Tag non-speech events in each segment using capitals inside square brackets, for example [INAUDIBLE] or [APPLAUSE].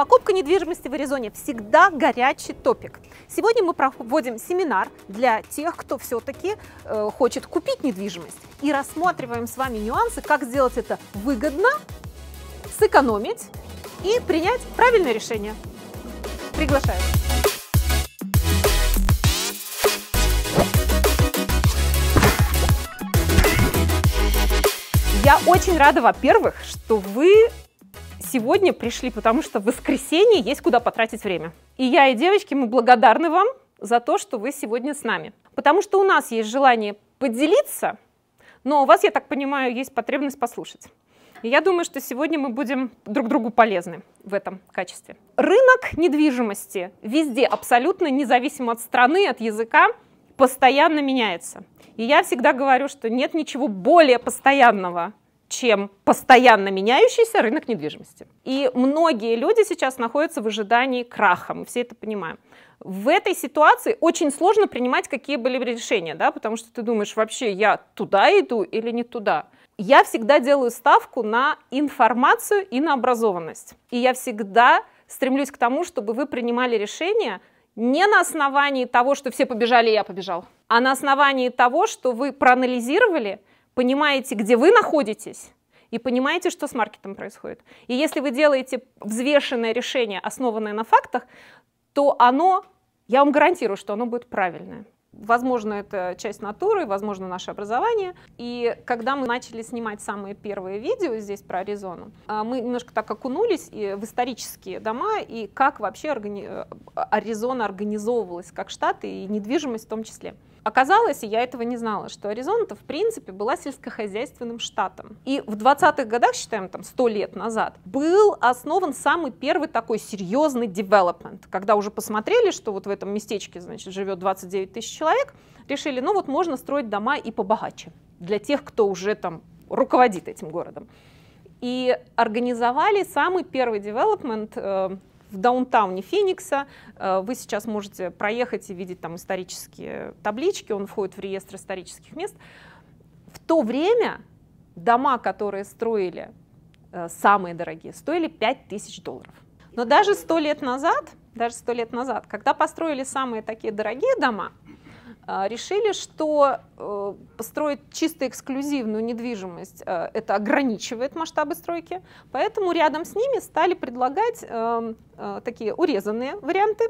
Покупка недвижимости в Аризоне всегда горячий топик. Сегодня мы проводим семинар для тех, кто все-таки э, хочет купить недвижимость. И рассматриваем с вами нюансы, как сделать это выгодно, сэкономить и принять правильное решение. Приглашаю. Я очень рада, во-первых, что вы сегодня пришли, потому что в воскресенье есть куда потратить время. И я и девочки, мы благодарны вам за то, что вы сегодня с нами. Потому что у нас есть желание поделиться, но у вас, я так понимаю, есть потребность послушать. И я думаю, что сегодня мы будем друг другу полезны в этом качестве. Рынок недвижимости везде абсолютно, независимо от страны, от языка, постоянно меняется. И я всегда говорю, что нет ничего более постоянного, чем постоянно меняющийся рынок недвижимости. И многие люди сейчас находятся в ожидании краха, мы все это понимаем. В этой ситуации очень сложно принимать какие были решения, да, потому что ты думаешь, вообще я туда иду или не туда. Я всегда делаю ставку на информацию и на образованность. И я всегда стремлюсь к тому, чтобы вы принимали решения не на основании того, что все побежали, я побежал, а на основании того, что вы проанализировали – понимаете, где вы находитесь, и понимаете, что с маркетом происходит. И если вы делаете взвешенное решение, основанное на фактах, то оно, я вам гарантирую, что оно будет правильное. Возможно, это часть натуры, возможно, наше образование. И когда мы начали снимать самые первые видео здесь про Аризону, а, мы немножко так окунулись и в исторические дома и как вообще а, Аризона организовывалась как штат и недвижимость в том числе. Оказалось, и я этого не знала, что Аризона-то в принципе была сельскохозяйственным штатом. И в 20-х годах, считаем там 100 лет назад, был основан самый первый такой серьезный девелопмент, когда уже посмотрели, что вот в этом местечке, значит, живет 29 тысяч человек, решили, ну вот можно строить дома и побогаче для тех, кто уже там руководит этим городом. И организовали самый первый девелопмент э, в даунтауне Феникса. Э, вы сейчас можете проехать и видеть там исторические таблички, он входит в реестр исторических мест. В то время дома, которые строили э, самые дорогие, стоили 5000 долларов. Но даже сто лет назад, даже сто лет назад, когда построили самые такие дорогие дома, а, решили, что э, построить чисто эксклюзивную недвижимость э, это ограничивает масштабы стройки, поэтому рядом с ними стали предлагать эм, э, такие урезанные варианты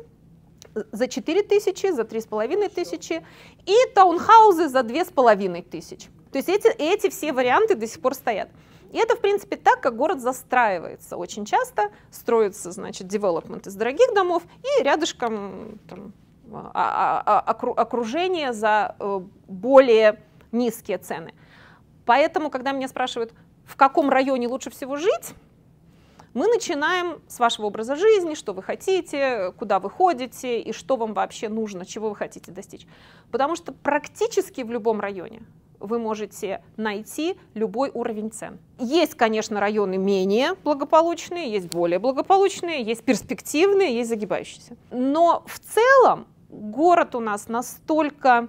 за 4 тысячи, за 3,5 тысячи и таунхаузы за 2,5 тысяч. То есть эти, эти все варианты до сих пор стоят. И это, в принципе, так, как город застраивается. Очень часто строится, значит, девелопмент из дорогих домов и рядышком там, а, а, а, окружение за э, более низкие цены. Поэтому, когда меня спрашивают, в каком районе лучше всего жить, мы начинаем с вашего образа жизни, что вы хотите, куда вы ходите и что вам вообще нужно, чего вы хотите достичь. Потому что практически в любом районе вы можете найти любой уровень цен. Есть, конечно, районы менее благополучные, есть более благополучные, есть перспективные, есть загибающиеся. Но в целом город у нас настолько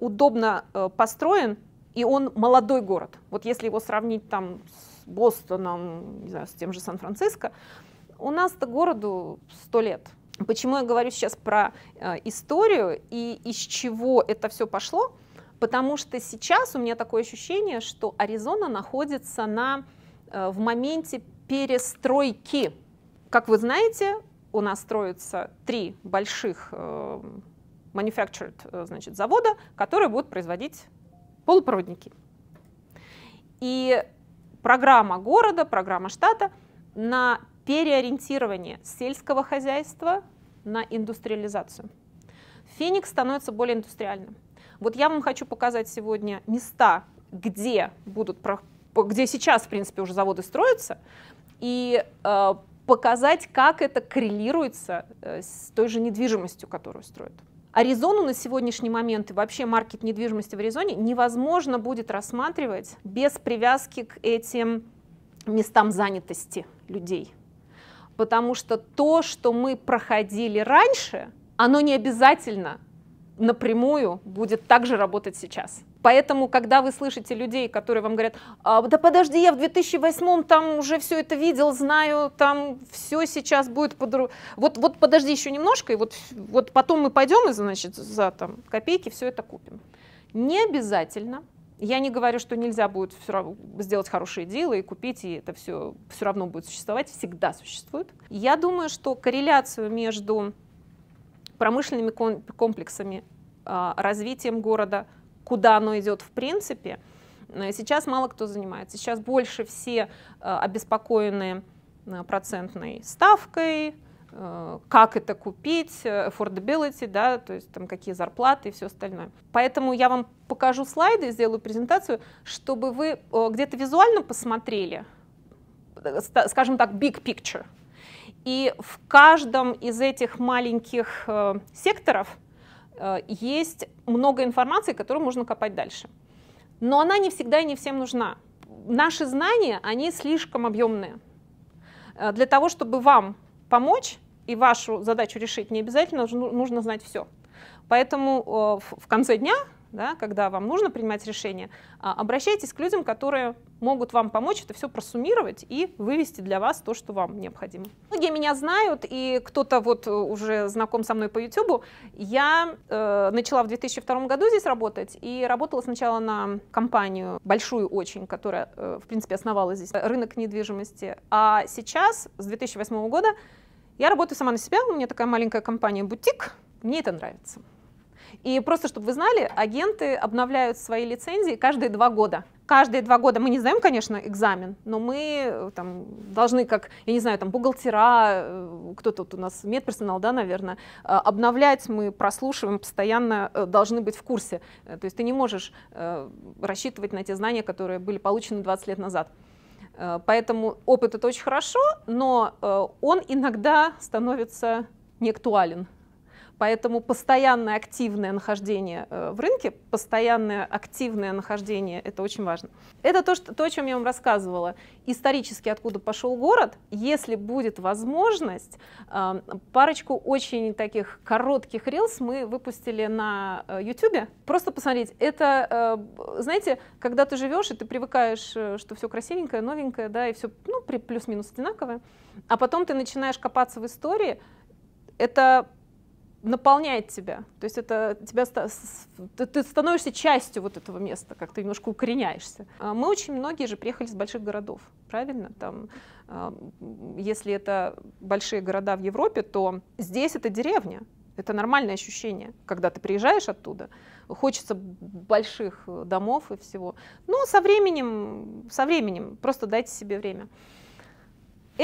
удобно э, построен, и он молодой город. Вот если его сравнить там с Бостоном, не знаю, с тем же Сан-Франциско, у нас-то городу сто лет. Почему я говорю сейчас про э, историю и из чего это все пошло? Потому что сейчас у меня такое ощущение, что Аризона находится на, э, в моменте перестройки. Как вы знаете, у нас строятся три больших э, manufactured э, значит, завода, которые будут производить полупроводники. И программа города, программа штата на переориентирование сельского хозяйства на индустриализацию. Феникс становится более индустриальным. Вот я вам хочу показать сегодня места, где будут, где сейчас, в принципе, уже заводы строятся, и э, показать, как это коррелируется э, с той же недвижимостью, которую строят. Аризону на сегодняшний момент и вообще маркет недвижимости в Аризоне невозможно будет рассматривать без привязки к этим местам занятости людей. Потому что то, что мы проходили раньше, оно не обязательно напрямую будет также работать сейчас. Поэтому, когда вы слышите людей, которые вам говорят, а, да подожди, я в 2008 там уже все это видел, знаю, там все сейчас будет по Вот, вот подожди еще немножко, и вот, вот потом мы пойдем и, значит, за там, копейки все это купим. Не обязательно. Я не говорю, что нельзя будет все сделать хорошие дела и купить, и это все все равно будет существовать, всегда существует. Я думаю, что корреляцию между промышленными комплексами, а, развитием города – куда оно идет в принципе, э, сейчас мало кто занимается. Сейчас больше все э, обеспокоены э, процентной ставкой, как это купить, affordability, да, то есть там какие зарплаты и все остальное. Поэтому я вам покажу слайды, сделаю презентацию, чтобы вы где-то визуально посмотрели, скажем так, big picture. И в каждом из этих маленьких секторов Э, есть много информации, которую можно копать дальше. Но она не всегда и не всем нужна. Наши знания, они слишком объемные. Э, для того, чтобы вам помочь и вашу задачу решить, не обязательно нужно знать все. Поэтому э, в конце дня да, когда вам нужно принимать решение, а, обращайтесь к людям, которые могут вам помочь это все просуммировать и вывести для вас то, что вам необходимо. Многие меня знают, и кто-то вот э, уже знаком со мной по YouTube. Я э, начала в 2002 году здесь работать, и работала сначала на компанию большую очень, которая, э, в принципе, основала здесь рынок недвижимости. А сейчас, с 2008 года, я работаю сама на себя, у меня такая маленькая компания-бутик, мне это нравится. И просто, чтобы вы знали, агенты обновляют свои лицензии каждые два года. Каждые два года мы не знаем, конечно, экзамен, но мы э, там, должны, как, я не знаю, там бухгалтера, э, кто тут у нас, медперсонал, да, наверное, э, обновлять, мы прослушиваем, постоянно должны быть в курсе. То есть ты не можешь рассчитывать на те знания, которые были получены 20 лет назад. Поэтому опыт это очень хорошо, но он иногда становится неактуален. Поэтому постоянное активное нахождение э, в рынке, постоянное активное нахождение – это очень важно. Это то, что, то, о чем я вам рассказывала. Исторически, откуда пошел город, если будет возможность, э, парочку очень таких коротких рилс мы выпустили на YouTube. Э, Просто посмотреть. Это, знаете, когда ты живешь и ты привыкаешь, что все красивенькое, новенькое, да, и все ну, плюс-минус одинаковое, а потом ты начинаешь копаться в истории, это наполняет тебя. То есть это тебя, ты становишься частью вот этого места, как ты немножко укореняешься. А, мы очень многие же приехали с больших городов, правильно? Там, а, если это большие города в Европе, то здесь это деревня. Это нормальное ощущение, когда ты приезжаешь оттуда. Хочется больших домов и всего. Но ну, со временем, со временем, просто дайте себе время.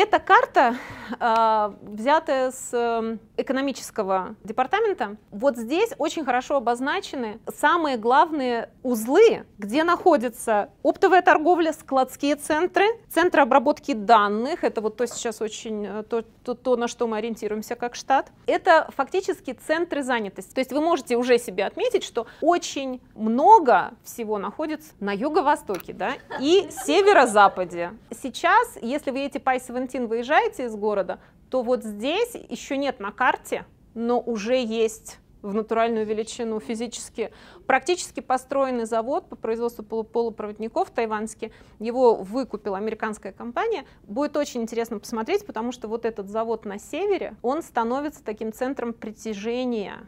Эта карта э, взятая с эм, экономического департамента. Вот здесь очень хорошо обозначены самые главные узлы, где находятся оптовая торговля, складские центры, центры обработки данных. Это вот то сейчас очень э, то, то, то на что мы ориентируемся как штат. Это фактически центры занятости. То есть вы можете уже себе отметить, что очень много всего находится на юго-востоке да, и северо-западе. Сейчас, если вы едете по ICE карантин выезжаете из города, то вот здесь еще нет на карте, но уже есть в натуральную величину физически. Практически построенный завод по производству полупроводников тайваньский, его выкупила американская компания. Будет очень интересно посмотреть, потому что вот этот завод на севере, он становится таким центром притяжения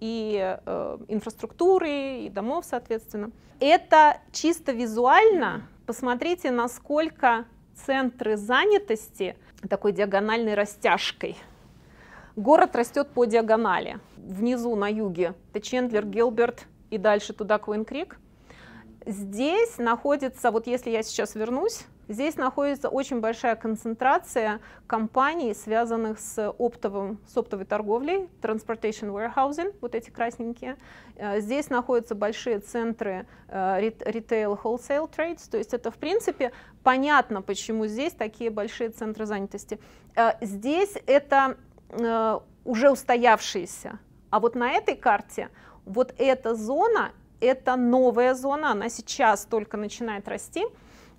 и э, инфраструктуры, и домов, соответственно. Это чисто визуально. Посмотрите, насколько центры занятости такой диагональной растяжкой. Город растет по диагонали. Внизу на юге это Чендлер, Гилберт и дальше туда Квинкрик Здесь находится, вот если я сейчас вернусь, Здесь находится очень большая концентрация компаний, связанных с, оптовым, с оптовой торговлей, transportation warehousing, вот эти красненькие. Э, здесь находятся большие центры э, retail wholesale trades, то есть это в принципе понятно, почему здесь такие большие центры занятости. Э, здесь это уже устоявшиеся, а вот на этой карте вот эта зона, это новая зона, она сейчас только начинает расти,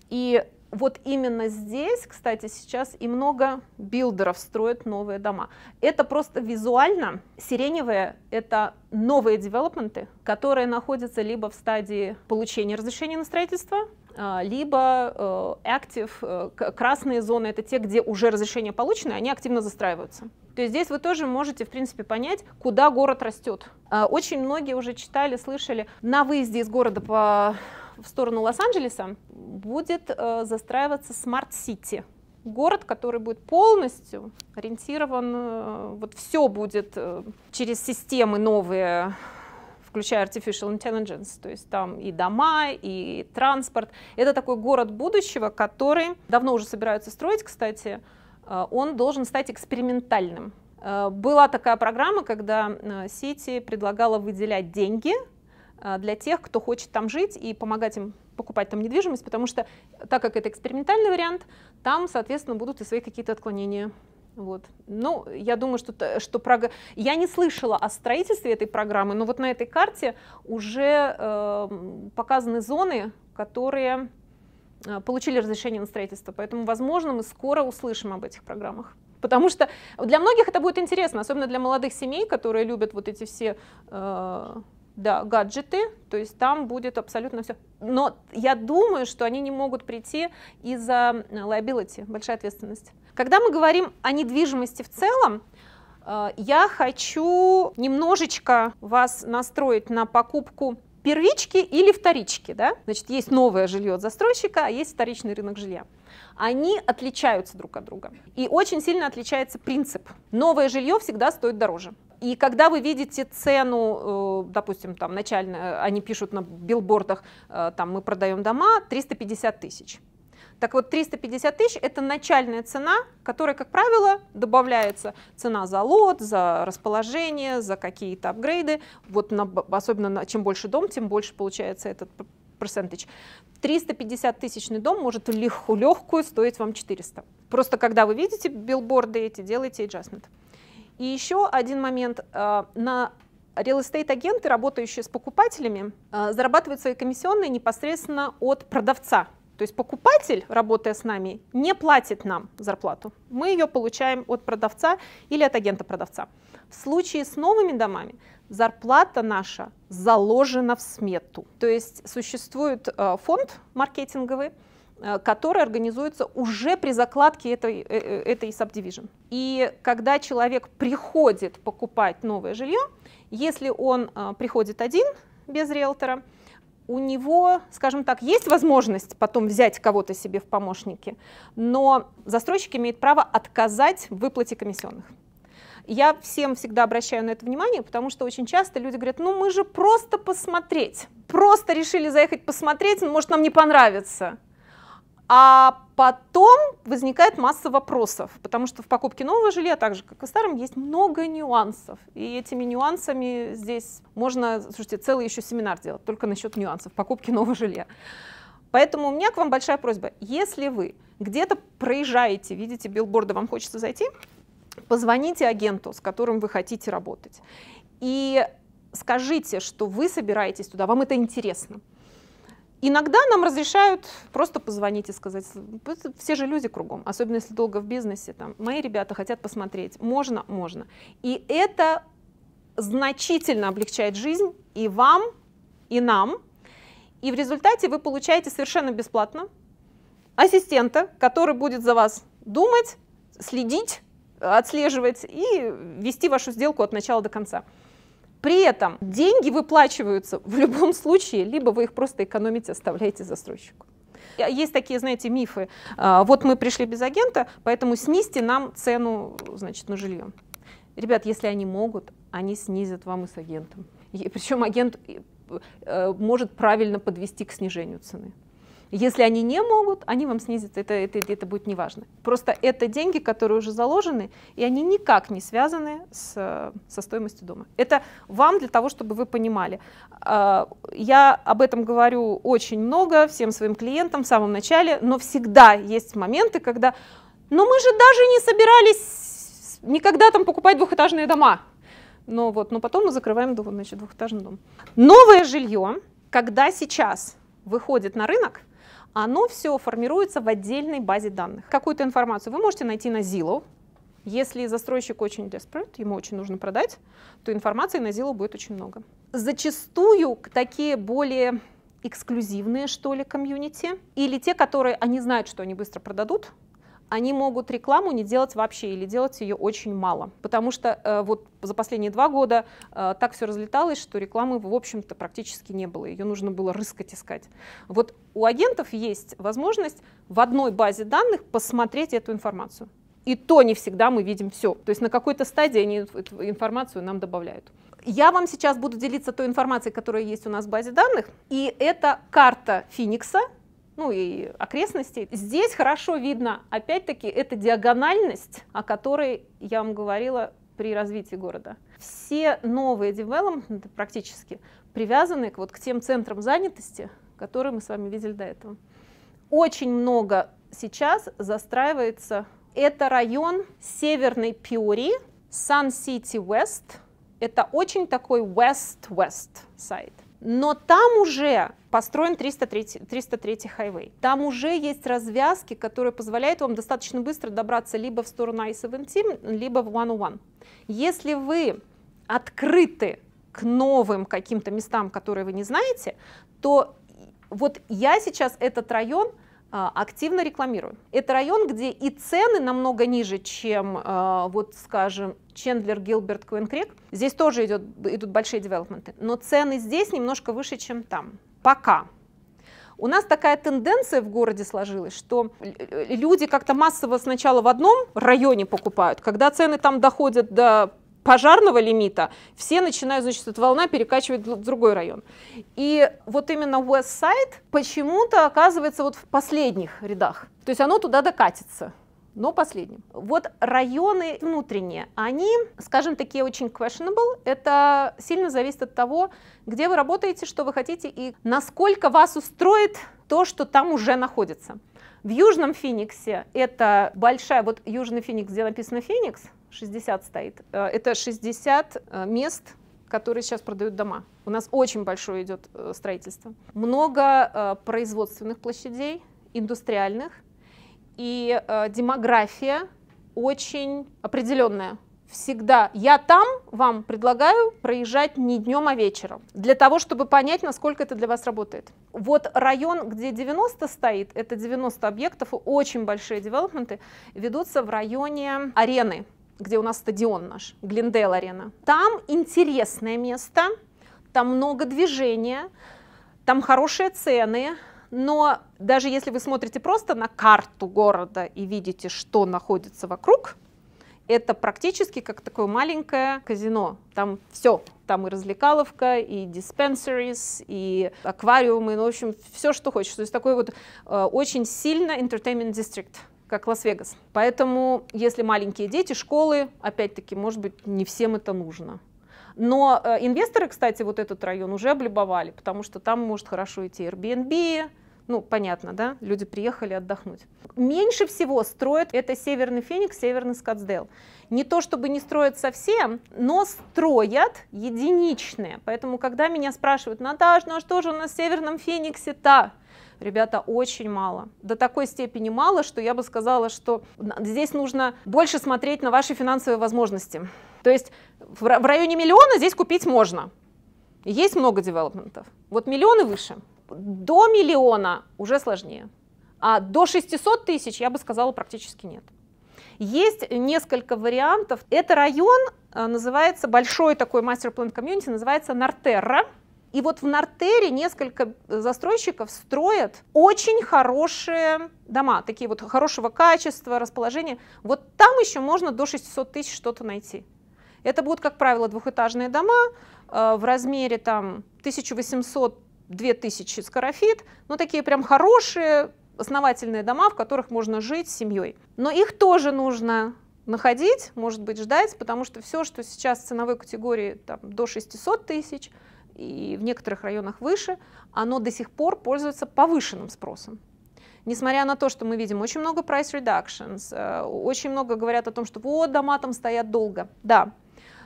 и вот именно здесь, кстати, сейчас и много билдеров строят новые дома. Это просто визуально сиреневые — это новые девелопменты, которые находятся либо в стадии получения разрешения на строительство, а, либо актив, э, э, красные зоны — это те, где уже разрешение получено, они активно застраиваются. То есть здесь вы тоже можете, в принципе, понять, куда город растет. А, очень многие уже читали, слышали, на выезде из города по в сторону Лос-Анджелеса будет э, застраиваться смарт-сити. Город, который будет полностью ориентирован, э, вот все будет э, через системы новые включая artificial intelligence, то есть там и дома, и транспорт. Это такой город будущего, который давно уже собираются строить, кстати, э, он должен стать экспериментальным. Э, была такая программа, когда э, Сити предлагала выделять деньги а, для тех, кто хочет там жить и помогать им покупать там недвижимость, потому что, так как это экспериментальный вариант, там, соответственно, будут и свои какие-то отклонения. Вот. Ну, я думаю, что, что прога... я не слышала о строительстве этой программы, но вот на этой карте уже э, показаны зоны, которые э, получили разрешение на строительство. Поэтому, возможно, мы скоро услышим об этих программах. Потому что для многих это будет интересно, особенно для молодых семей, которые любят вот эти все э, да, гаджеты, то есть там будет абсолютно все. Но я думаю, что они не могут прийти из-за э, liability, большая ответственность. Когда мы говорим о недвижимости в целом, э, я хочу немножечко вас настроить на покупку первички или вторички, да? Значит, есть новое жилье от застройщика, а есть вторичный рынок жилья. Они отличаются друг от друга. И очень сильно отличается принцип. Новое жилье всегда стоит дороже. И когда вы видите цену, э, допустим, там начально, э, они пишут на билбордах, э, там мы продаем дома 350 тысяч. Так вот, 350 тысяч – это начальная цена, которая, как правило, добавляется цена за лот, за расположение, за какие-то апгрейды. Вот на, особенно на, чем больше дом, тем больше получается этот процентич. 350 тысячный дом может легкую, легкую стоить вам 400. Просто когда вы видите билборды эти, делайте adjustment. И еще один момент. Э, на реал-эстейт-агенты, работающие с покупателями, э, зарабатывают свои комиссионные непосредственно от продавца. То есть покупатель, работая с нами, не платит нам зарплату. Мы ее получаем от продавца или от агента продавца. В случае с новыми домами зарплата наша заложена в смету. То есть существует э, фонд маркетинговый, Э, который организуется уже при закладке этой, э, э, этой subdivision. И когда человек приходит покупать новое жилье, если он приходит один без риэлтора, у него, скажем так, есть возможность потом взять кого-то себе в помощники, но застройщик имеет право отказать в выплате комиссионных. Я всем всегда обращаю на это внимание, потому что очень часто люди говорят, ну мы же просто посмотреть, просто решили заехать посмотреть, может нам не понравится. А потом возникает масса вопросов, потому что в покупке нового жилья, так же как и в старом, есть много нюансов. И этими нюансами здесь можно, слушайте, целый еще семинар делать, только насчет нюансов покупки [LAUGHS] нового жилья. Поэтому у меня к вам большая просьба. Если вы где-то проезжаете, видите билборды, вам хочется зайти, позвоните агенту, с которым вы хотите работать, и скажите, что вы собираетесь туда, вам это интересно. Иногда нам разрешают просто позвонить и сказать, все же люди кругом, особенно если долго в бизнесе, там, мои ребята хотят посмотреть, можно, можно. И это значительно облегчает жизнь и вам, и нам. И в результате вы получаете совершенно бесплатно ассистента, который будет за вас думать, следить, отслеживать и вести вашу сделку от начала до конца. При этом деньги выплачиваются в любом случае, либо вы их просто экономите, оставляете застройщику. Есть такие, знаете, мифы. А, вот мы пришли без агента, поэтому снизьте нам цену значит, на жилье. Ребят, если они могут, они снизят вам и с агентом. И причем агент э, может правильно подвести к снижению цены. Если они не могут, они вам снизят, это, это, это будет неважно. Просто это деньги, которые уже заложены, и они никак не связаны с, со стоимостью дома. Это вам для того, чтобы вы понимали. А, я об этом говорю очень много всем своим клиентам в самом начале, но всегда есть моменты, когда, но мы же даже не собирались никогда там покупать двухэтажные дома. Но вот, но потом мы закрываем значит, двухэтажный дом. Новое жилье, когда сейчас выходит на рынок, оно все формируется в отдельной базе данных. Какую-то информацию вы можете найти на Zillow. Если застройщик очень desperate, ему очень нужно продать, то информации на Zillow будет очень много. Зачастую такие более эксклюзивные, что ли, комьюнити, или те, которые они знают, что они быстро продадут, они могут рекламу не делать вообще или делать ее очень мало, потому что э, вот за последние два года э, так все разлеталось, что рекламы в общем-то практически не было, ее нужно было рыскать искать. Вот у агентов есть возможность в одной базе данных посмотреть эту информацию. И то не всегда мы видим все. То есть на какой-то стадии они эту информацию нам добавляют. Я вам сейчас буду делиться той информацией, которая есть у нас в базе данных. И это карта Феникса, ну и окрестностей. Здесь хорошо видно, опять-таки, эта диагональность, о которой я вам говорила при развитии города. Все новые девелопменты практически привязаны к, вот, к тем центрам занятости, которые мы с вами видели до этого. Очень много сейчас застраивается. Это район северной Пиори, Сан-Сити-Вест. Это очень такой West-West сайт. Но там уже построен 303, 303 хайвей. Там уже есть развязки, которые позволяют вам достаточно быстро добраться либо в сторону I-17, либо в 101. Если вы открыты к новым каким-то местам, которые вы не знаете, то вот я сейчас этот район а, активно рекламирую. Это район, где и цены намного ниже, чем, а, вот скажем, Чендлер, Гилберт, Квинкрек. Здесь тоже идет, идут большие девелопменты, но цены здесь немножко выше, чем там. Пока. У нас такая тенденция в городе сложилась, что люди как-то массово сначала в одном районе покупают, когда цены там доходят до пожарного лимита, все начинают, значит, эта волна перекачивает в другой район. И вот именно West Side почему-то оказывается вот в последних рядах. То есть оно туда докатится но последним. Вот районы внутренние, они, скажем, такие очень questionable. Это сильно зависит от того, где вы работаете, что вы хотите и насколько вас устроит то, что там уже находится. В Южном Фениксе это большая, вот Южный Феникс, где написано Феникс, 60 стоит, э, это 60 э, мест которые сейчас продают дома. У нас очень большое идет э, строительство. Много производственных площадей, индустриальных, и э, демография очень определенная. Всегда я там вам предлагаю проезжать не днем, а вечером, для того, чтобы понять, насколько это для вас работает. Вот район, где 90 стоит, это 90 объектов, очень большие девелопменты ведутся в районе арены, где у нас стадион наш, Глендейл-арена. Там интересное место, там много движения, там хорошие цены, но даже если вы смотрите просто на карту города и видите, что находится вокруг, это практически как такое маленькое казино. Там все. Там и развлекаловка, и диспенсерис, и аквариумы, ну, в общем, все, что хочешь. То есть такой вот э, очень сильно entertainment district как Лас-Вегас. Поэтому, если маленькие дети, школы, опять-таки, может быть, не всем это нужно. Но э, инвесторы, кстати, вот этот район уже облюбовали, потому что там может хорошо идти Airbnb, ну, понятно, да? Люди приехали отдохнуть. Меньше всего строят это Северный Феникс, Северный Скотсдейл. Не то чтобы не строят совсем, но строят единичные. Поэтому, когда меня спрашивают, Наташ, ну а что же у нас в Северном Фениксе-то? ребята, очень мало. До такой степени мало, что я бы сказала, что здесь нужно больше смотреть на ваши финансовые возможности. То есть в районе миллиона здесь купить можно. Есть много девелопментов. Вот миллионы выше – до миллиона уже сложнее. А до 600 тысяч, я бы сказала, практически нет. Есть несколько вариантов. Это район э, называется, большой такой мастер-план комьюнити, называется Нартерра. И вот в Нартере несколько застройщиков строят очень хорошие дома, такие вот хорошего качества, расположения. Вот там еще можно до 600 тысяч что-то найти. Это будут, как правило, двухэтажные дома э, в размере там 1800 2000 скорофит, но ну, такие прям хорошие, основательные дома, в которых можно жить с семьей. Но их тоже нужно находить, может быть, ждать, потому что все, что сейчас в ценовой категории там, до 600 тысяч и в некоторых районах выше, оно до сих пор пользуется повышенным спросом. Несмотря на то, что мы видим очень много price reductions, э, очень много говорят о том, что вот дома там стоят долго. Да,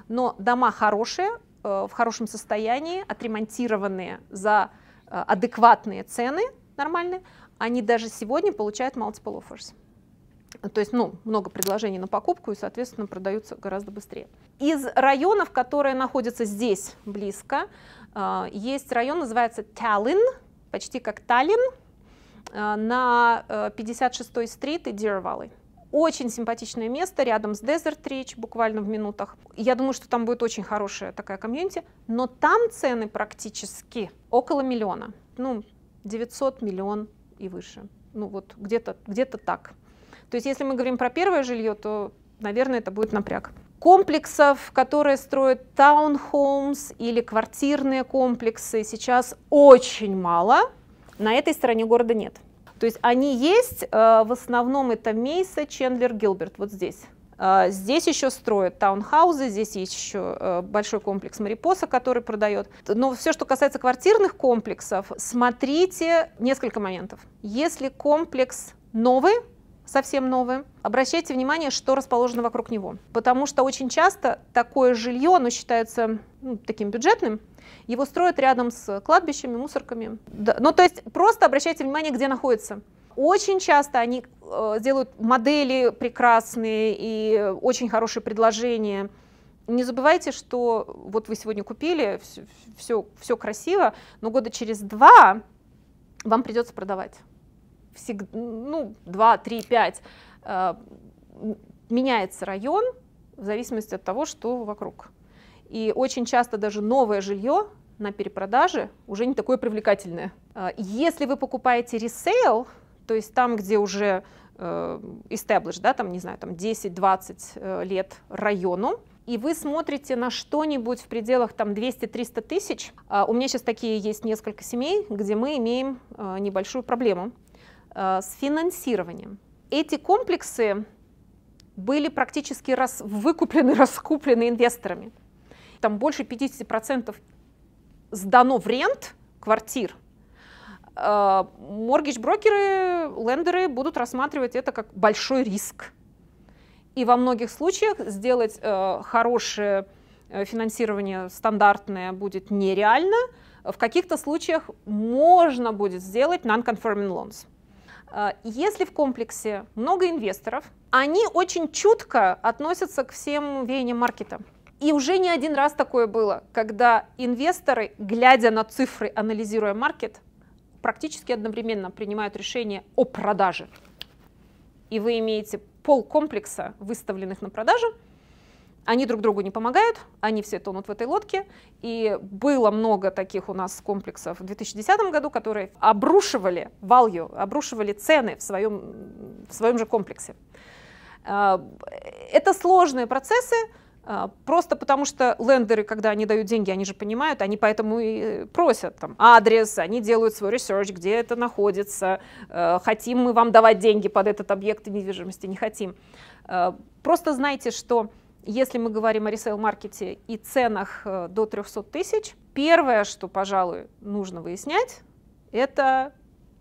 но дома хорошие, Э, в хорошем состоянии, отремонтированные за э, адекватные цены, нормальные, они даже сегодня получают multiple offers. То есть ну, много предложений на покупку и, соответственно, продаются гораздо быстрее. Из районов, которые находятся здесь близко, э, есть район, называется Таллин, почти как Таллин, на 56-й стрит и Дирвалы. Valley. Очень симпатичное место рядом с Desert Ridge, буквально в минутах. Я думаю, что там будет очень хорошая такая комьюнити, но там цены практически около миллиона. Ну, 900 миллион и выше. Ну вот где-то где то так. То есть если мы говорим про первое жилье, то, наверное, это будет напряг комплексов, которые строят таунхолмс или квартирные комплексы, сейчас очень мало. На этой стороне города нет. То есть они есть, э, в основном это Мейса, Чендлер, Гилберт, вот здесь. А, здесь еще строят таунхаузы, здесь есть еще э, большой комплекс Марипоса, который продает. Но все, что касается квартирных комплексов, смотрите несколько моментов. Если комплекс новый, совсем новый, обращайте внимание, что расположено вокруг него. Потому что очень часто такое жилье, оно считается ну, таким бюджетным, его строят рядом с кладбищами, мусорками. Да, ну, то есть просто обращайте внимание, где находится. Очень часто они э, делают модели прекрасные и очень хорошие предложения. Не забывайте, что вот вы сегодня купили, все, все, все красиво, но года через два вам придется продавать. Всег... Ну, два, три, пять. Э, меняется район в зависимости от того, что вокруг. И очень часто даже новое жилье на перепродаже уже не такое привлекательное. А, если вы покупаете ресейл, то есть там, где уже э, established, да, там, не знаю, там 10-20 э, лет району, и вы смотрите на что-нибудь в пределах там 200-300 тысяч, а, у меня сейчас такие есть несколько семей, где мы имеем э, небольшую проблему с финансированием. Эти комплексы были практически раз, выкуплены, [LAUGHS] раскуплены инвесторами. Там больше 50% сдано в рент квартир. А, Моргидж-брокеры, лендеры будут рассматривать это как большой риск. И во многих случаях сделать э, хорошее э, финансирование стандартное будет нереально. В каких-то случаях можно будет сделать non-conforming loans. А, если в комплексе много инвесторов, они очень чутко относятся к всем веяниям маркета. И уже не один раз такое было, когда инвесторы, глядя на цифры, анализируя маркет, практически одновременно принимают решение о продаже. И вы имеете пол комплекса выставленных на продажу, они друг другу не помогают, они все тонут в этой лодке, и было много таких у нас комплексов в 2010 году, которые обрушивали value, обрушивали цены в своем, в своем же комплексе. А, это сложные процессы, а, просто потому что лендеры, когда они дают деньги, они же понимают, они поэтому и э, просят там адрес, они делают свой ресерч, где это находится, э, хотим мы вам давать деньги под этот объект недвижимости, не хотим. А, просто знайте, что если мы говорим о ресейл-маркете и ценах э, до 300 тысяч, первое, что, пожалуй, нужно выяснять, это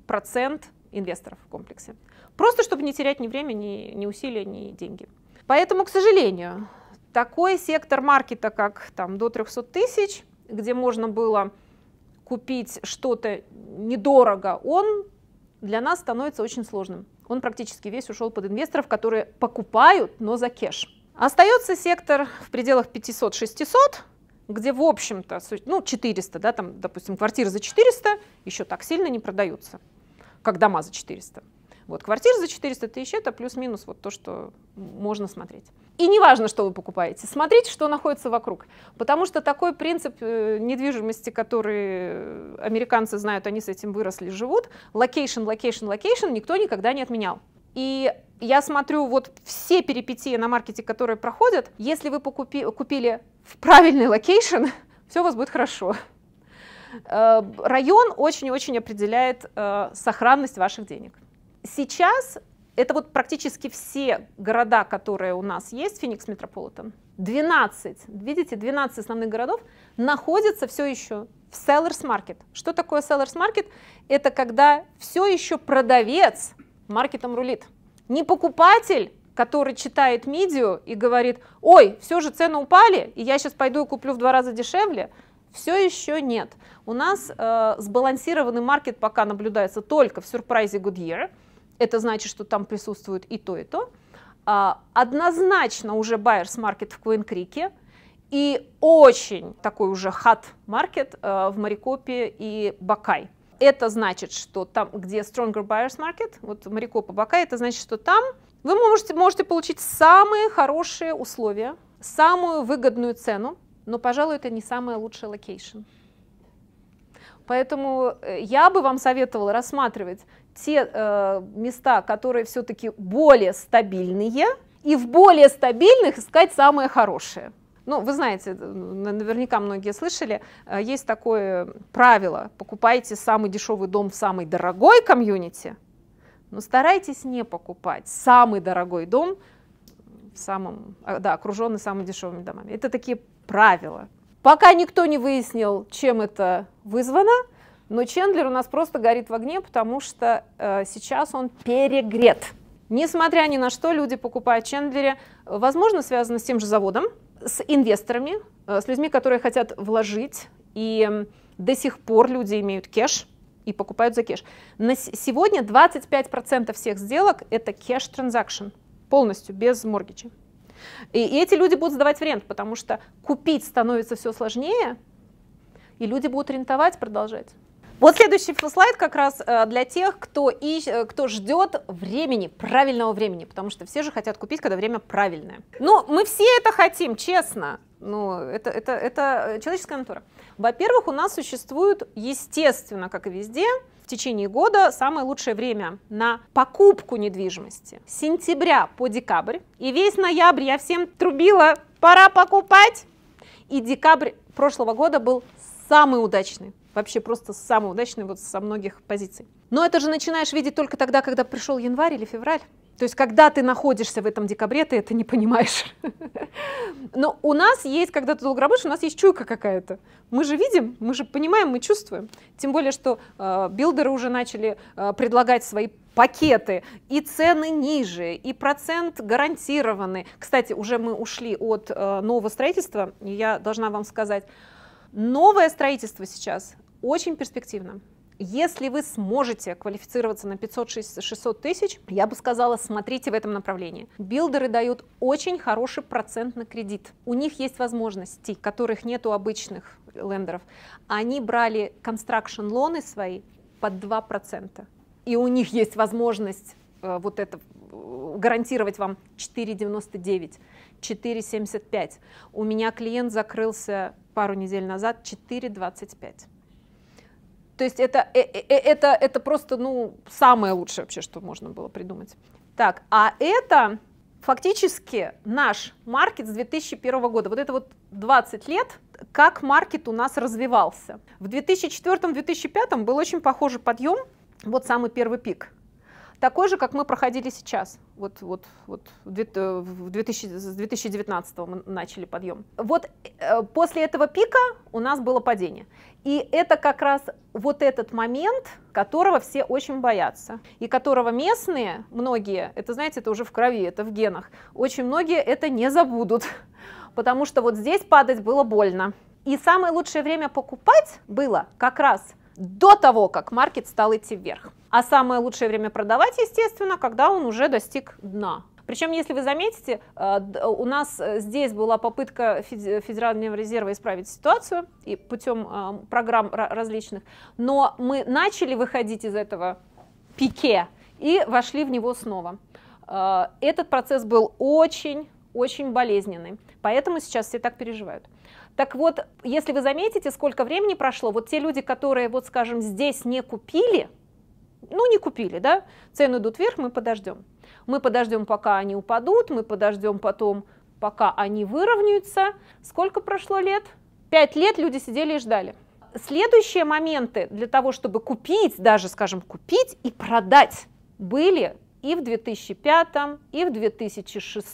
процент инвесторов в комплексе. Просто чтобы не терять ни времени, ни усилия, ни деньги. Поэтому, к сожалению, такой сектор маркета, как там до 300 тысяч, где можно было купить что-то недорого, он для нас становится очень сложным. Он практически весь ушел под инвесторов, которые покупают, но за кэш. Остается сектор в пределах 500-600, где в общем-то, ну 400, да, там, допустим, квартиры за 400 еще так сильно не продаются, как дома за 400. Вот, квартира за 400 тысяч это плюс-минус вот то, что можно смотреть. И не важно, что вы покупаете, смотрите, что находится вокруг. Потому что такой принцип э, недвижимости, который э, американцы знают, они с этим выросли, живут, location, location, location, никто никогда не отменял. И я смотрю вот все перипетии на маркете, которые проходят. Если вы покупи, купили в правильный локейшн, [LAUGHS] все у вас будет хорошо. Э, район очень-очень определяет сохранность ваших денег сейчас это вот практически все города, которые у нас есть, Феникс Метрополитен, 12, видите, 12 основных городов находятся все еще в Sellers Market. Что такое Sellers Market? Это когда все еще продавец маркетом рулит. Не покупатель, который читает мидию и говорит, ой, все же цены упали, и я сейчас пойду и куплю в два раза дешевле, все еще нет. У нас э, сбалансированный маркет пока наблюдается только в сюрпризе Goodyear – это значит, что там присутствует и то, и то. А, однозначно уже Байерс Маркет в Квин-Крике и очень такой уже хат-маркет э, в Марикопе и Бакай. Это значит, что там, где Stronger Buyers Market, вот Марикопа Бакай, это значит, что там вы можете, можете получить самые хорошие условия, самую выгодную цену, но, пожалуй, это не самая лучшая локейшн. Поэтому э, я бы вам советовала рассматривать те э, места, которые все-таки более стабильные, и в более стабильных искать самое хорошее. Ну, вы знаете, наверняка многие слышали, э, есть такое правило, покупайте самый дешевый дом в самой дорогой комьюнити, но старайтесь не покупать самый дорогой дом в самом, а, да, окруженный самыми дешевыми домами. Это такие правила. Пока никто не выяснил, чем это вызвано, но Чендлер у нас просто горит в огне, потому что э, сейчас он перегрет. Несмотря ни на что, люди покупают Чендлере, э, возможно, связано с тем же заводом, с инвесторами, э, с людьми, которые хотят вложить, и до сих пор люди имеют кэш и покупают за кэш. На сегодня 25% всех сделок это кэш транзакшн, полностью, без моргича. И, и эти люди будут сдавать в рент, потому что купить становится все сложнее, и люди будут рентовать продолжать. Вот следующий слайд как раз э, для тех, кто, ищ, э, кто ждет времени, правильного времени, потому что все же хотят купить, когда время правильное. Но ну, мы все это хотим, честно. Ну, это, это, это э, человеческая натура. Во-первых, у нас существует, естественно, как и везде, в течение года самое лучшее время на покупку недвижимости. С сентября по декабрь. И весь ноябрь я всем трубила, пора покупать. И декабрь прошлого года был самый удачный. Вообще просто самый удачный вот со многих позиций. Но это же начинаешь видеть только тогда, когда пришел январь или февраль. То есть, когда ты находишься в этом декабре, ты это не понимаешь. [LAUGHS] Но у нас есть, когда ты долго работаешь, у нас есть чуйка какая-то. Мы же видим, мы же понимаем, мы чувствуем. Тем более, что э, билдеры уже начали э, предлагать свои пакеты, и цены ниже, и процент гарантированный. Кстати, уже мы ушли от э, нового строительства, и я должна вам сказать, новое строительство сейчас очень перспективно. Если вы сможете квалифицироваться на 500-600 тысяч, я бы сказала, смотрите в этом направлении. Билдеры дают очень хороший процент на кредит. У них есть возможности, которых нет у обычных лендеров. Они брали construction лоны свои под 2%. И у них есть возможность э, вот это э, гарантировать вам 4,99, 4,75. У меня клиент закрылся пару недель назад 4,25. То есть это, э, э, э, это, это просто ну, самое лучшее вообще, что можно было придумать. Так, а это фактически наш маркет с 2001 года. Вот это вот 20 лет, как маркет у нас развивался. В 2004-2005 был очень похожий подъем, вот самый первый пик такой же, как мы проходили сейчас. Вот, вот, вот в 2019 э, мы начали подъем. Вот э, после этого пика у нас было падение. И это как раз вот этот момент, которого все очень боятся, и которого местные, многие, это знаете, это уже в крови, это в генах, очень многие это не забудут, [LAUGHS] потому что вот здесь падать было больно. И самое лучшее время покупать было как раз до того, как маркет стал идти вверх. А самое лучшее время продавать, естественно, когда он уже достиг дна. Причем, если вы заметите, э, у нас э, здесь была попытка Федерального резерва исправить ситуацию и путем э, программ различных, но мы начали выходить из этого пике и вошли в него снова. Этот процесс был очень очень болезненный, поэтому сейчас все так переживают. Так вот, если вы заметите, сколько времени прошло, вот те люди, которые, вот скажем, здесь не купили, ну не купили, да, цены идут вверх, мы подождем. Мы подождем, пока они упадут, мы подождем потом, пока они выровняются. Сколько прошло лет? Пять лет люди сидели и ждали. Следующие моменты для того, чтобы купить, даже, скажем, купить и продать, были и в 2005, и в 2006,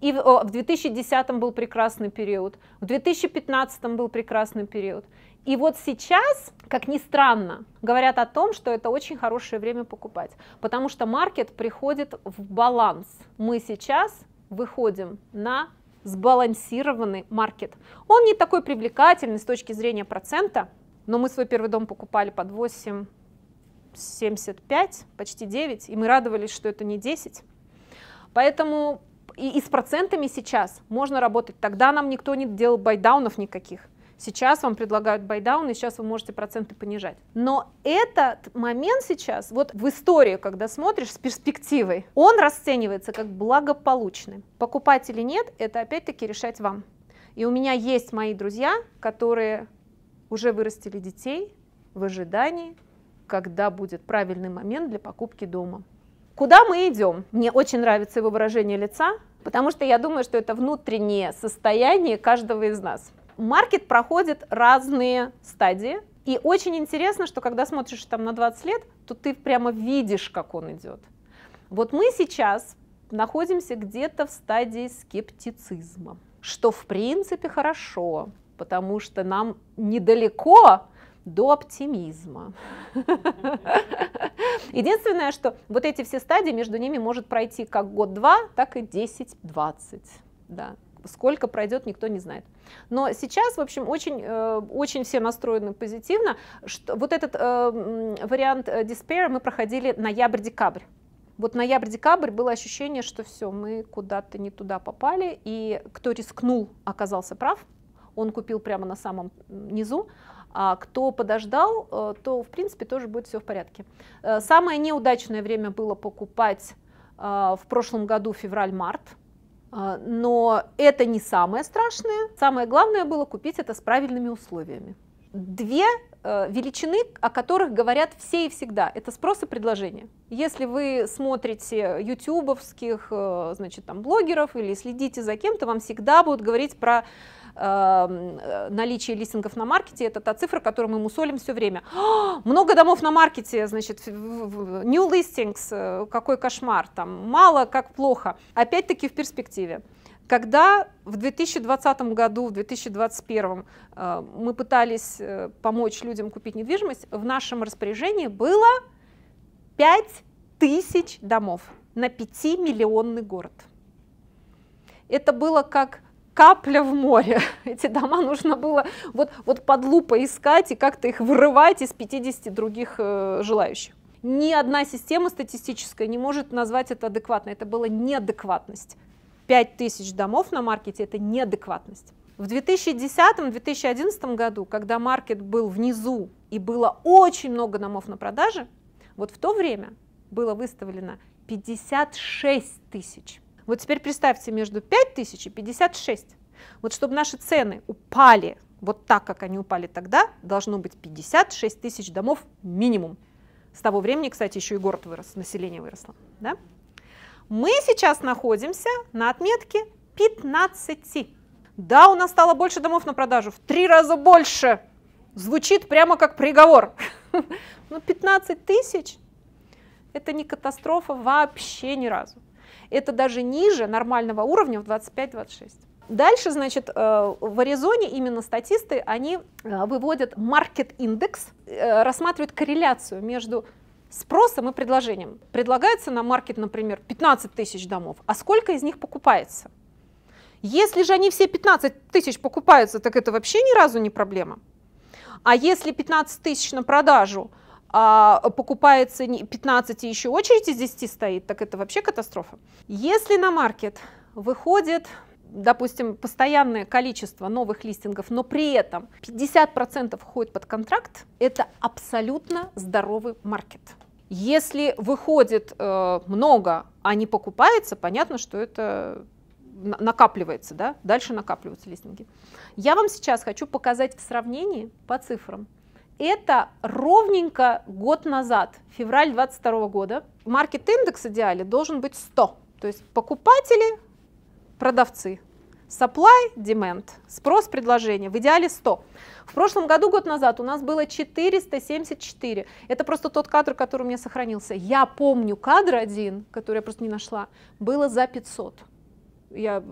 и в 2010 был прекрасный период, в 2015 был прекрасный период. И вот сейчас, как ни странно, говорят о том, что это очень хорошее время покупать, потому что маркет приходит в баланс. Мы сейчас выходим на сбалансированный маркет. Он не такой привлекательный с точки зрения процента, но мы свой первый дом покупали под 8,75, почти 9, и мы радовались, что это не 10. Поэтому и, и с процентами сейчас можно работать. Тогда нам никто не делал байдаунов никаких. Сейчас вам предлагают и сейчас вы можете проценты понижать. Но этот момент сейчас, вот в истории, когда смотришь с перспективой, он расценивается как благополучный. Покупать или нет, это опять-таки решать вам. И у меня есть мои друзья, которые уже вырастили детей в ожидании, когда будет правильный момент для покупки дома. Куда мы идем? Мне очень нравится его выражение лица, Потому что я думаю, что это внутреннее состояние каждого из нас. Маркет проходит разные стадии. И очень интересно, что когда смотришь там на 20 лет, то ты прямо видишь, как он идет. Вот мы сейчас находимся где-то в стадии скептицизма, что в принципе хорошо, потому что нам недалеко до оптимизма. [LAUGHS] Единственное, что вот эти все стадии, между ними может пройти как год-два, так и 10-20. Да. Сколько пройдет, никто не знает. Но сейчас, в общем, очень, э, очень все настроены позитивно. Что, вот этот э, вариант э, Despair мы проходили ноябрь-декабрь вот ноябрь-декабрь было ощущение, что все, мы куда-то не туда попали, и кто рискнул, оказался прав, он купил прямо на самом низу, а кто подождал, э, то в принципе тоже будет все в порядке. Э, самое неудачное время было покупать э, в прошлом году февраль-март. Но это не самое страшное. Самое главное было купить это с правильными условиями. Две величины, о которых говорят все и всегда. Это спрос и предложение. Если вы смотрите ютубовских значит, там, блогеров или следите за кем-то, вам всегда будут говорить про Эм, э, наличие листингов на маркете, это та цифра, которую мы мусолим все время. [GASPS] много домов на маркете, значит, new listings, э, какой кошмар, там мало, как плохо. Опять-таки в перспективе. Когда в 2020 году, в 2021 э, мы пытались помочь людям купить недвижимость, в нашем распоряжении было 5 тысяч домов на 5-миллионный город. Это было как капля в море. [LAUGHS] Эти дома нужно было вот, вот под лупой искать и как-то их вырывать из 50 других э, желающих. Ни одна система статистическая не может назвать это адекватно. Это была неадекватность. 5000 домов на маркете – это неадекватность. В 2010-2011 году, когда маркет был внизу и было очень много домов на продаже, вот в то время было выставлено 56 тысяч вот теперь представьте между 5000 и 56. Вот чтобы наши цены упали вот так, как они упали тогда, должно быть 56 тысяч домов минимум. С того времени, кстати, еще и город вырос, население выросло. Да? Мы сейчас находимся на отметке 15. Да, у нас стало больше домов на продажу, в три раза больше. Звучит прямо как приговор. [LAUGHS] Но 15 тысяч – это не катастрофа вообще ни разу это даже ниже нормального уровня в 25-26. Дальше, значит, э, в Аризоне именно статисты, они э, выводят market index, э, рассматривают корреляцию между спросом и предложением. Предлагается на маркет, например, 15 тысяч домов, а сколько из них покупается? Если же они все 15 тысяч покупаются, так это вообще ни разу не проблема. А если 15 тысяч на продажу – а покупается 15 и еще очередь из 10 стоит, так это вообще катастрофа. Если на маркет выходит допустим, постоянное количество новых листингов, но при этом 50% входит под контракт, это абсолютно здоровый маркет. Если выходит э, много, а не покупается, понятно, что это накапливается, да? дальше накапливаются листинги. Я вам сейчас хочу показать в сравнении по цифрам, это ровненько год назад, февраль 22 года. Маркет-индекс в идеале должен быть 100, то есть покупатели, продавцы, supply, demand, спрос, предложение, в идеале 100. В прошлом году, год назад, у нас было 474. Это просто тот кадр, который у меня сохранился. Я помню кадр один, который я просто не нашла, было за 500 я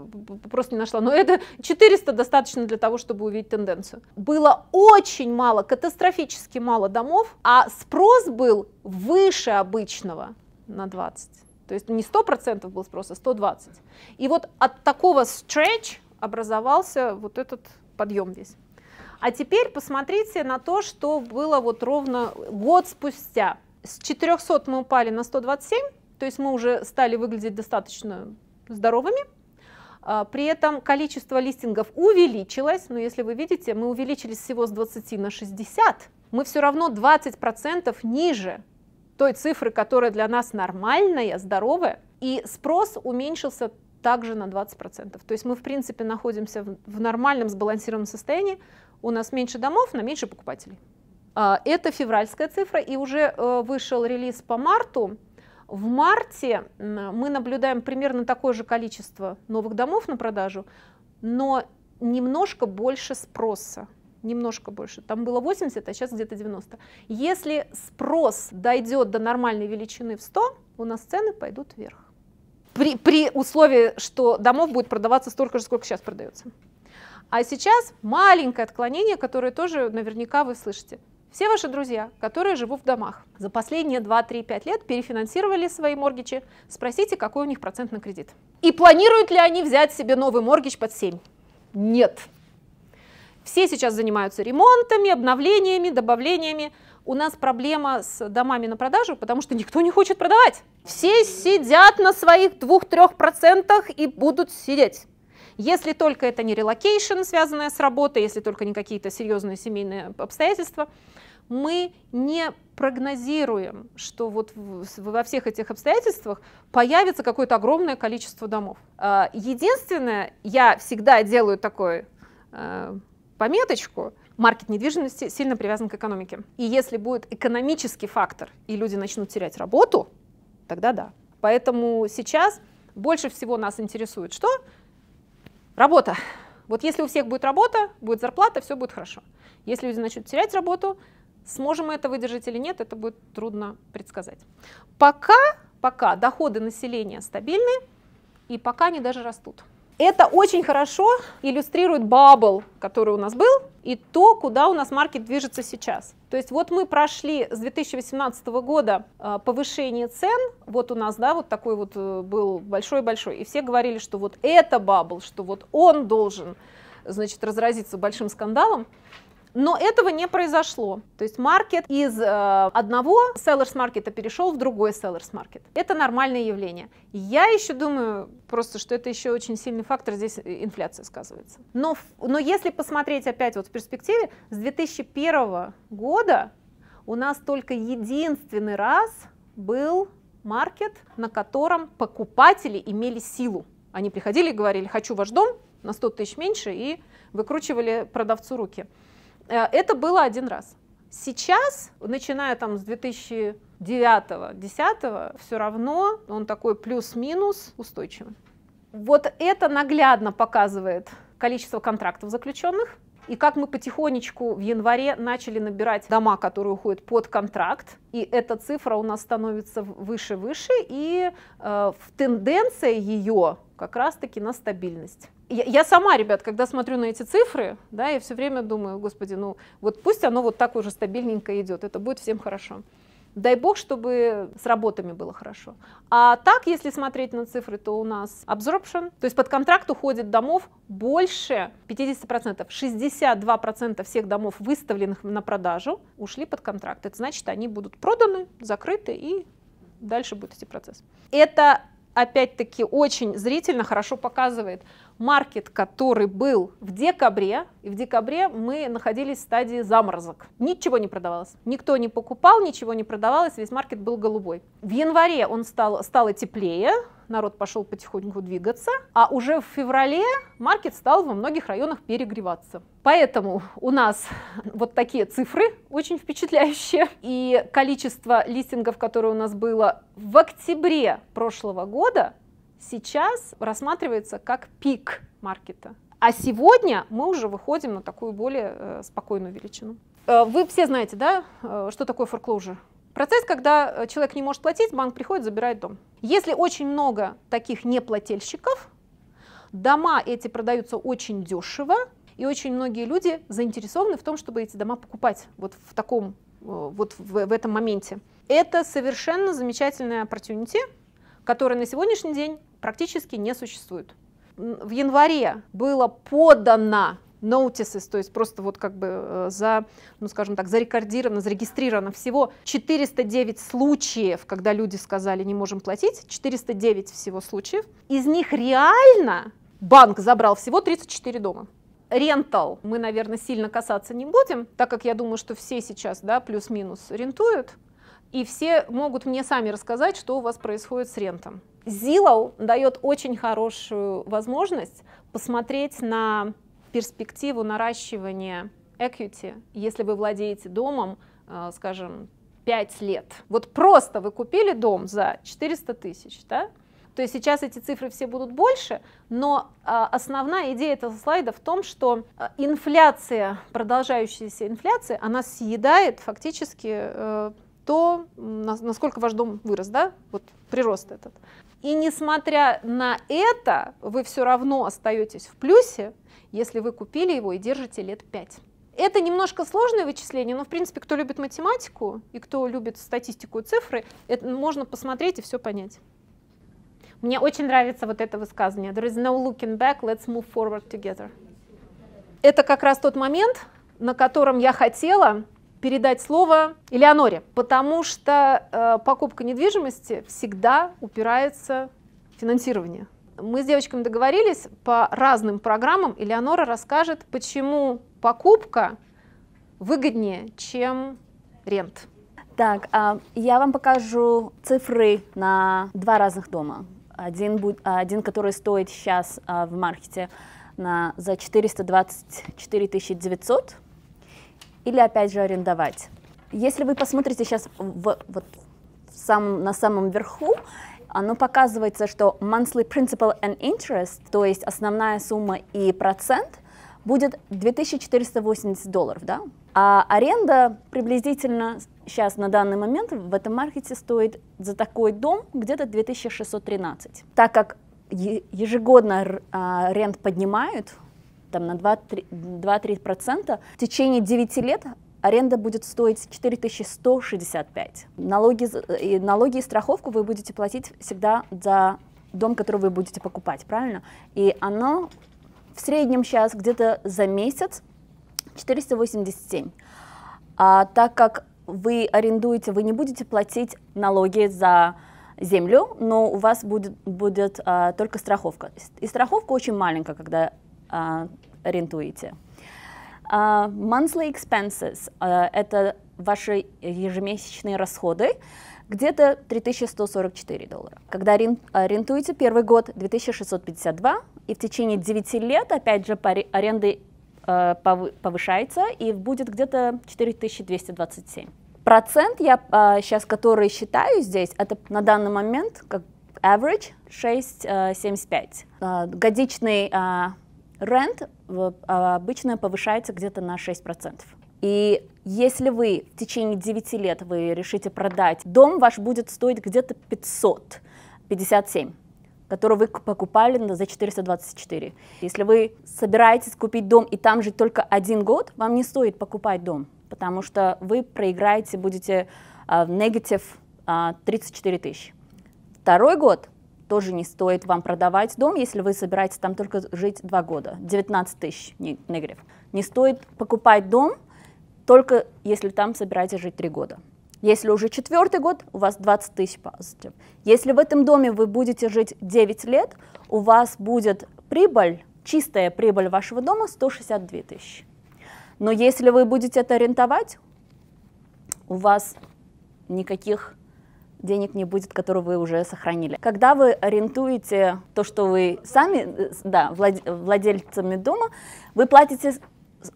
просто не нашла, но это 400 достаточно для того, чтобы увидеть тенденцию. Было очень мало, катастрофически мало домов, а спрос был выше обычного на 20. То есть не 100% был спрос, а 120. И вот от такого stretch образовался вот этот подъем весь. А теперь посмотрите на то, что было вот ровно год спустя. С 400 мы упали на 127, то есть мы уже стали выглядеть достаточно здоровыми. А, при этом количество листингов увеличилось, но если вы видите, мы увеличились всего с 20 на 60, мы все равно 20% ниже той цифры, которая для нас нормальная, здоровая, и спрос уменьшился также на 20%. То есть мы, в принципе, находимся в нормальном сбалансированном состоянии, у нас меньше домов, на меньше покупателей. А, это февральская цифра, и уже э, вышел релиз по марту, в марте мы наблюдаем примерно такое же количество новых домов на продажу, но немножко больше спроса немножко больше, там было 80, а сейчас где-то 90. Если спрос дойдет до нормальной величины в 100, у нас цены пойдут вверх. При, при условии, что домов будет продаваться столько же, сколько сейчас продается. А сейчас маленькое отклонение, которое тоже наверняка вы слышите. Все ваши друзья, которые живут в домах, за последние 2-3-5 лет перефинансировали свои моргичи, спросите, какой у них процент на кредит. И планируют ли они взять себе новый моргич под 7? Нет. Все сейчас занимаются ремонтами, обновлениями, добавлениями. У нас проблема с домами на продажу, потому что никто не хочет продавать. Все сидят на своих 2-3% и будут сидеть. Если только это не релокейшн, связанное с работой, если только не какие-то серьезные семейные обстоятельства – мы не прогнозируем, что вот во всех этих обстоятельствах появится какое-то огромное количество домов. А, единственное, я всегда делаю такую а, пометочку, маркет недвижимости сильно привязан к экономике. И если будет экономический фактор, и люди начнут терять работу, тогда да. Поэтому сейчас больше всего нас интересует что? Работа. Вот если у всех будет работа, будет зарплата, все будет хорошо. Если люди начнут терять работу, Сможем мы это выдержать или нет, это будет трудно предсказать. Пока, пока доходы населения стабильны и пока они даже растут. Это очень хорошо иллюстрирует бабл, который у нас был, и то, куда у нас маркет движется сейчас. То есть вот мы прошли с 2018 года э, повышение цен, вот у нас, да, вот такой вот э, был большой-большой, и все говорили, что вот это бабл, что вот он должен, значит, разразиться большим скандалом. Но этого не произошло. То есть маркет из э, одного sellers маркета перешел в другой sellers маркет. Это нормальное явление. Я еще думаю просто, что это еще очень сильный фактор, здесь инфляция сказывается. Но, но если посмотреть опять вот в перспективе, с 2001 года у нас только единственный раз был маркет, на котором покупатели имели силу. Они приходили и говорили, хочу ваш дом на 100 тысяч меньше, и выкручивали продавцу руки. Э, это было один раз. Сейчас, начиная там с 2009-2010, все равно он такой плюс-минус устойчивый. Вот это наглядно показывает количество контрактов заключенных, и как мы потихонечку в январе начали набирать дома, которые уходят под контракт, и эта цифра у нас становится выше-выше, и э, в тенденция ее как раз-таки на стабильность я, сама, ребят, когда смотрю на эти цифры, да, я все время думаю, господи, ну вот пусть оно вот так уже стабильненько идет, это будет всем хорошо. Дай бог, чтобы с работами было хорошо. А так, если смотреть на цифры, то у нас absorption, то есть под контракт уходит домов больше 50%. 62% всех домов, выставленных на продажу, ушли под контракт. Это значит, они будут проданы, закрыты и дальше будет идти процесс. Это опять-таки очень зрительно хорошо показывает маркет, который был в декабре, и в декабре мы находились в стадии заморозок. Ничего не продавалось. Никто не покупал, ничего не продавалось, весь маркет был голубой. В январе он стал, стало теплее, народ пошел потихоньку двигаться, а уже в феврале маркет стал во многих районах перегреваться. Поэтому у нас вот такие цифры очень впечатляющие. И количество листингов, которое у нас было в октябре прошлого года, сейчас рассматривается как пик маркета. А сегодня мы уже выходим на такую более э, спокойную величину. Э, вы все знаете, да, э, что такое foreclosure? Процесс, когда человек не может платить, банк приходит, забирает дом. Если очень много таких неплательщиков, дома эти продаются очень дешево, и очень многие люди заинтересованы в том, чтобы эти дома покупать вот в таком, вот в, в этом моменте. Это совершенно замечательная opportunity, которая на сегодняшний день практически не существует. В январе было подано notices, то есть просто вот как бы э, за, ну скажем так, зарекордировано, зарегистрировано всего 409 случаев, когда люди сказали не можем платить, 409 всего случаев, из них реально банк забрал всего 34 дома. Рентал мы, наверное, сильно касаться не будем, так как я думаю, что все сейчас, да, плюс-минус рентуют, и все могут мне сами рассказать, что у вас происходит с рентом. Zillow дает очень хорошую возможность посмотреть на перспективу наращивания equity, если вы владеете домом, э, скажем, 5 лет. Вот просто вы купили дом за 400 тысяч, да? То есть сейчас эти цифры все будут больше, но э, основная идея этого слайда в том, что э, инфляция, продолжающаяся инфляция, она съедает фактически то, насколько ваш дом вырос, да, вот прирост этот. И несмотря на это, вы все равно остаетесь в плюсе, если вы купили его и держите лет 5. Это немножко сложное вычисление, но, в принципе, кто любит математику и кто любит статистику и цифры, это можно посмотреть и все понять. Мне очень нравится вот это высказывание. There is no looking back, let's move forward together. Это как раз тот момент, на котором я хотела передать слово Элеоноре, потому что э, покупка недвижимости всегда упирается в финансирование. Мы с девочками договорились по разным программам. Элеонора расскажет, почему покупка выгоднее, чем рент. Так, а, я вам покажу цифры на два разных дома. Один, один который стоит сейчас а, в маркете на, за 424 900 или опять же арендовать. Если вы посмотрите сейчас в, вот, в сам, на самом верху, оно показывается, что monthly principal and interest, то есть основная сумма и процент, будет 2480 долларов, да? А аренда приблизительно сейчас на данный момент в этом маркете стоит за такой дом где-то 2613. Так как ежегодно а, рент поднимают, там, на 2-3% в течение 9 лет аренда будет стоить 4165. Налоги, э, и налоги и страховку вы будете платить всегда за дом, который вы будете покупать, правильно? И оно в среднем сейчас где-то за месяц 487. А так как вы арендуете, вы не будете платить налоги за землю, но у вас будет, будет а, только страховка. И страховка очень маленькая, когда а, рентуете. А, monthly expenses а, – это ваши ежемесячные расходы, где-то 3144 доллара. Когда рентуете первый год 2652, и в течение 9 лет, опять же, аренды повышается и будет где-то 4227. Процент, я сейчас который считаю здесь, это на данный момент как average 6,75. Годичный Рент а, обычно повышается где-то на 6%. И если вы в течение 9 лет вы решите продать, дом ваш будет стоить где-то 557 которую вы покупали за 424. Если вы собираетесь купить дом и там жить только один год, вам не стоит покупать дом, потому что вы проиграете, будете а, в негатив 34 а, тысячи. Второй год тоже не стоит вам продавать дом, если вы собираетесь там только жить два года. 19 тысяч негрев. Не стоит покупать дом, только если там собираетесь жить три года. Если уже четвертый год, у вас 20 тысяч позитив. Если в этом доме вы будете жить 9 лет, у вас будет прибыль, чистая прибыль вашего дома 162 тысячи. Но если вы будете это арендовать, у вас никаких денег не будет, которые вы уже сохранили. Когда вы арендуете то, что вы сами, э, да, владельцами дома, вы платите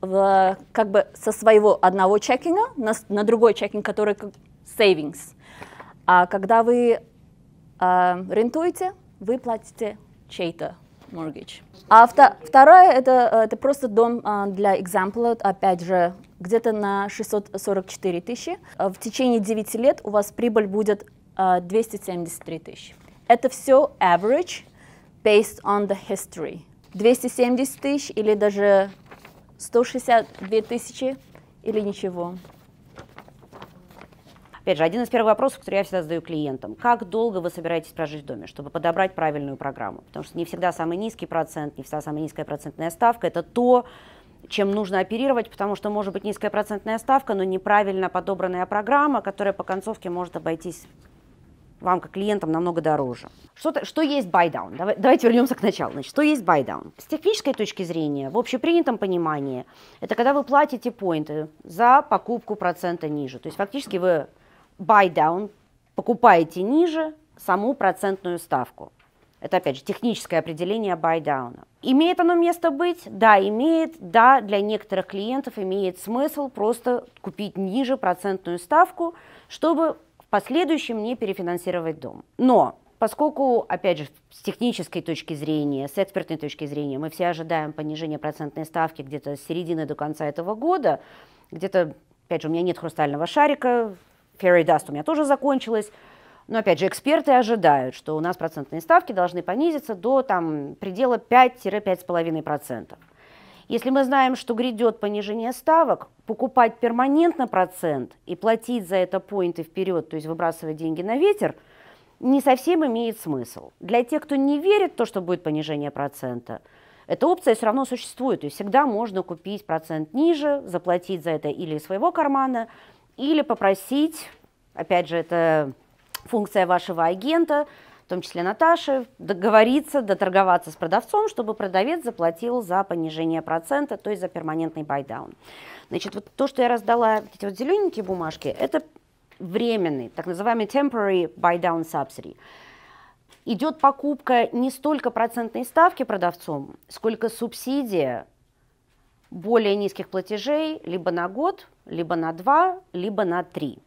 в, как бы со своего одного чекинга на, на другой чекинг, который как savings. А когда вы э, а, рентуете, вы платите чей-то mortgage. А вто, второе это, э, это просто дом а, для экзампла, опять же, где-то на 644 тысячи. Э, в течение 9 лет у вас прибыль будет 273 э, тысячи. Это все average based on the history. 270 тысяч или даже 162 тысячи или ничего. Опять же, один из первых вопросов, который я всегда задаю клиентам. Как долго вы собираетесь прожить в доме, чтобы подобрать правильную программу? Потому что не всегда самый низкий процент, не всегда самая низкая процентная ставка – это то, чем нужно оперировать, потому что может быть низкая процентная ставка, но неправильно подобранная программа, которая по концовке может обойтись вам, как клиентам, намного дороже. Что, что есть buy-down? Давай, давайте вернемся к началу. Значит, что есть buy-down? С технической точки зрения, в общепринятом понимании, это когда вы платите поинты за покупку процента ниже. То есть фактически вы buy-down покупаете ниже саму процентную ставку. Это, опять же, техническое определение байдауна. Имеет оно место быть? Да, имеет. Да, для некоторых клиентов имеет смысл просто купить ниже процентную ставку, чтобы в последующем не перефинансировать дом. Но поскольку, опять же, с технической точки зрения, с экспертной точки зрения, мы все ожидаем понижения процентной ставки где-то с середины до конца этого года, где-то, опять же, у меня нет хрустального шарика, Fairy Dust у меня тоже закончилась, но ну, опять же, эксперты ожидают, что у нас процентные ставки должны понизиться до там, предела 5-5,5%. Если мы знаем, что грядет понижение ставок, покупать перманентно процент и платить за это поинты вперед, то есть выбрасывать деньги на ветер, не совсем имеет смысл. Для тех, кто не верит в то, что будет понижение процента, эта опция все равно существует. То есть всегда можно купить процент ниже, заплатить за это или из своего кармана, или попросить, опять же, это функция вашего агента, в том числе Наташи, договориться, доторговаться с продавцом, чтобы продавец заплатил за понижение процента, то есть за перманентный байдаун. Значит, вот то, что я раздала, эти вот зелененькие бумажки, это временный, так называемый temporary buy-down subsidy. Идет покупка не столько процентной ставки продавцом, сколько субсидия более низких платежей либо на год, либо на два, либо на три.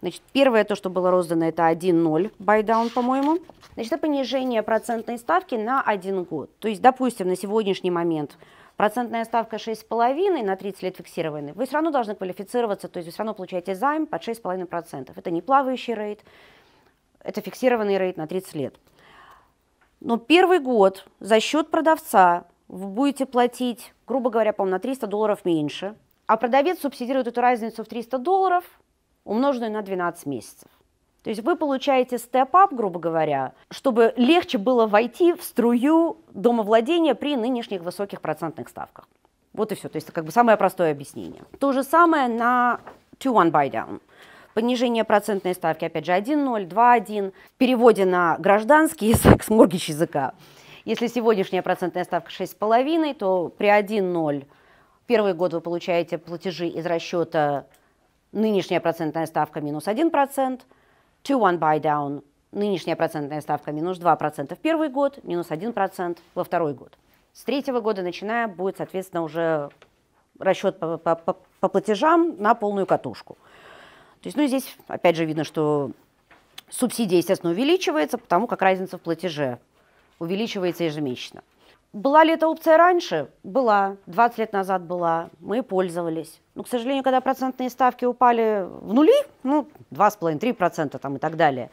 Значит, первое то, что было роздано, это 1.0 байдаун, по-моему. Значит, это понижение процентной ставки на один год. То есть, допустим, на сегодняшний момент процентная ставка 6,5 на 30 лет фиксированный, вы все равно должны квалифицироваться, то есть вы все равно получаете займ под 6,5%. Это не плавающий рейд, это фиксированный рейд на 30 лет. Но первый год за счет продавца вы будете платить, грубо говоря, по-моему, на 300 долларов меньше, а продавец субсидирует эту разницу в 300 долларов – умноженную на 12 месяцев. То есть вы получаете степ-ап, грубо говоря, чтобы легче было войти в струю домовладения при нынешних высоких процентных ставках. Вот и все. То есть это как бы самое простое объяснение. То же самое на 2-1 buy down. Понижение процентной ставки, опять же, 1.0, 2.1. В переводе на гражданский язык, с моргич языка. Если сегодняшняя процентная ставка 6,5, то при 1.0 первый год вы получаете платежи из расчета нынешняя процентная ставка минус 1%, two one buy down, нынешняя процентная ставка минус 2% в первый год, минус 1% во второй год. С третьего года начиная будет, соответственно, уже расчет по, по, по, платежам на полную катушку. То есть, ну, здесь, опять же, видно, что субсидия, естественно, увеличивается, потому как разница в платеже увеличивается ежемесячно. Была ли эта опция раньше? Была. 20 лет назад была. Мы пользовались. Но, ну, к сожалению, когда процентные ставки упали в нули, ну, 2,5-3% там и так далее,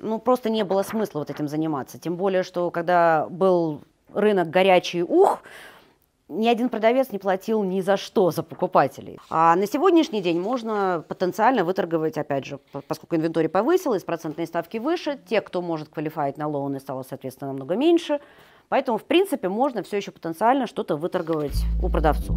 ну, просто не было смысла вот этим заниматься. Тем более, что когда был рынок горячий ух, ни один продавец не платил ни за что за покупателей. А на сегодняшний день можно потенциально выторговать, опять же, поскольку инвентарь повысилась, процентные ставки выше, те, кто может квалифицировать на лоуны, стало, соответственно, намного меньше. Поэтому, в принципе, можно все еще потенциально что-то выторговать у продавцов.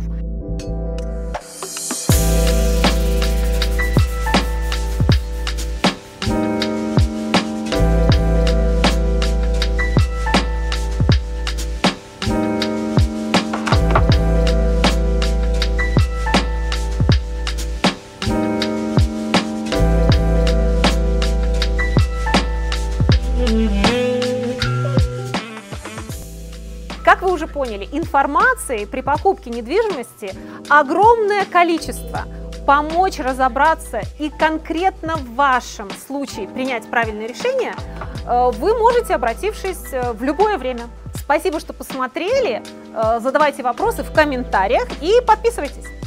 поняли, информации при покупке недвижимости огромное количество. Помочь разобраться и конкретно в вашем случае принять правильное решение э, вы можете, обратившись э, в любое время. Спасибо, что посмотрели. Э, задавайте вопросы в комментариях и подписывайтесь.